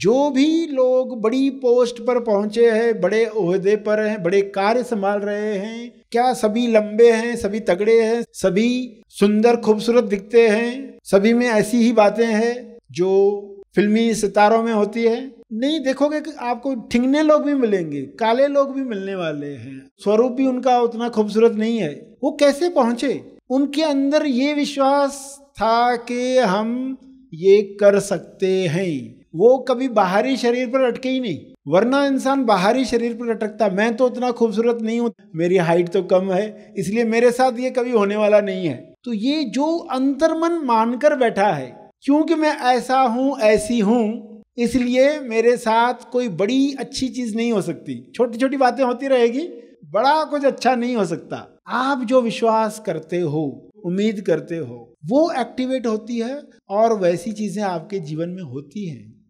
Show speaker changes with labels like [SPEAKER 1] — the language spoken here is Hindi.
[SPEAKER 1] जो भी लोग बड़ी पोस्ट पर पहुंचे हैं बड़े ओहदे पर हैं बड़े कार्य संभाल रहे हैं क्या सभी लंबे हैं सभी तगड़े हैं सभी सुंदर खूबसूरत दिखते हैं सभी में ऐसी ही बातें हैं जो फिल्मी सितारों में होती है नहीं देखोगे कि आपको ठिंगने लोग भी मिलेंगे काले लोग भी मिलने वाले हैं स्वरूप भी उनका उतना खूबसूरत नहीं है वो कैसे पहुंचे उनके अंदर ये विश्वास था कि हम ये कर सकते हैं वो कभी बाहरी शरीर पर अटके ही नहीं वरना इंसान बाहरी शरीर पर अटकता मैं तो उतना खूबसूरत नहीं हूँ मेरी हाइट तो कम है इसलिए मेरे साथ ये कभी होने वाला नहीं है तो ये जो अंतर्मन मानकर बैठा है क्योंकि मैं ऐसा हूँ ऐसी हूँ इसलिए मेरे साथ कोई बड़ी अच्छी चीज़ नहीं हो सकती छोटी छोटी बातें होती रहेगी बड़ा कुछ अच्छा नहीं हो सकता आप जो विश्वास करते हो उम्मीद करते हो वो एक्टिवेट होती है और वैसी चीज़ें आपके जीवन में होती हैं